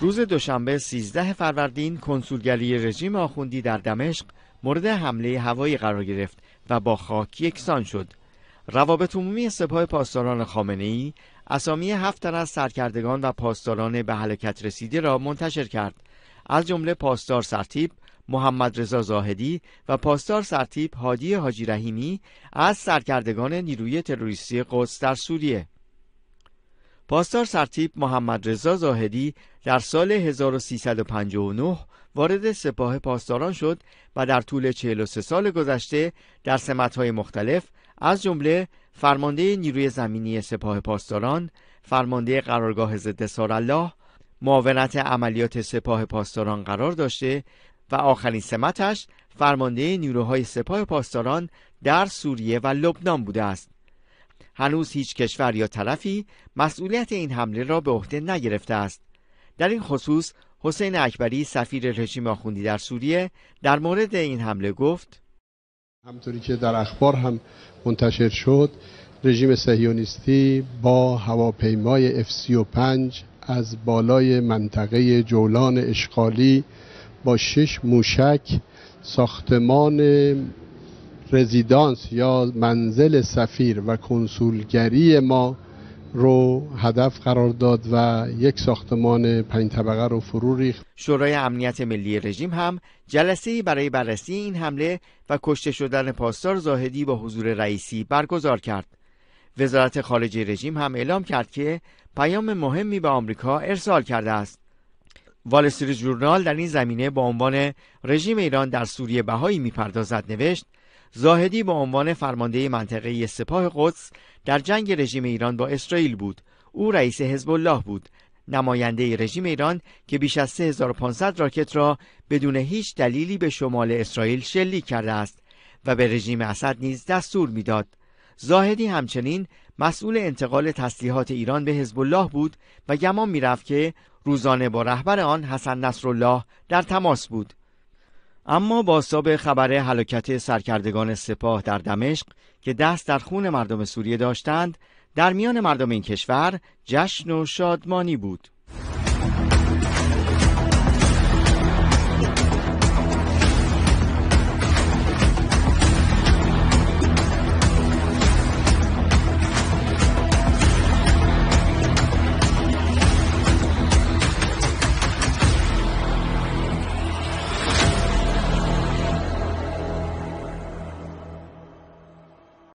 روز دوشنبه 13 فروردین کنسولگری رژیم آخوندی در دمشق مورد حمله هوایی قرار گرفت و با خاک یکسان شد. روابط عمومی سپاه پاسداران خامنه ای اسامی هفت تن از سرکردگان و پاسداران به حلکت رسیده را منتشر کرد. از جمله پاسدار سرتیب محمد رضا زاهدی و پاسدار سرتیب هادی حاجی رحیمی از سرکردگان نیروی تروریستی قدس در سوریه پاسدار سرتیب محمد رضا زاهدی در سال 1359 وارد سپاه پاسداران شد و در طول 43 سال گذشته در سمت‌های مختلف از جمله فرمانده نیروی زمینی سپاه پاسداران، فرمانده قرارگاه ضد سارالله، معاونت عملیات سپاه پاسداران قرار داشته و آخرین سمتش فرمانده نیروهای سپاه پاسداران در سوریه و لبنان بوده است. هنوز هیچ کشور یا طرفی مسئولیت این حمله را به عهده نگرفته است در این خصوص حسین اکبری سفیر رژیم آخوندی در سوریه در مورد این حمله گفت همطوری که در اخبار هم منتشر شد رژیم سهیونیستی با هواپیمای F-35 از بالای منطقه جولان اشغالی با شش موشک ساختمان رزیدانس یا منزل سفیر و کنسولگری ما رو هدف قرار داد و یک ساختمان پنج طبقه رو فرو ریخت شورای امنیت ملی رژیم هم جلسه برای بررسی این حمله و کشته شدن پاسدار زاهدی با حضور رئیسی برگزار کرد وزارت خارجه رژیم هم اعلام کرد که پیام مهمی به آمریکا ارسال کرده است وال جورنال در این زمینه با عنوان رژیم ایران در سوریه بهایی میپردازد نوشت زاهدی به عنوان فرمانده منطقه سپاه قدس در جنگ رژیم ایران با اسرائیل بود او رئیس حزب الله بود نماینده رژیم ایران که بیش از 3500 راکت را بدون هیچ دلیلی به شمال اسرائیل شلیک کرده است و به رژیم اسد نیز دستور میداد زاهدی همچنین مسئول انتقال تسلیحات ایران به حزب الله بود و گمان میرفت که روزانه با رهبر آن حسن نصرالله در تماس بود اما با خبره خبر حلاکت سرکردگان سپاه در دمشق که دست در خون مردم سوریه داشتند در میان مردم این کشور جشن و شادمانی بود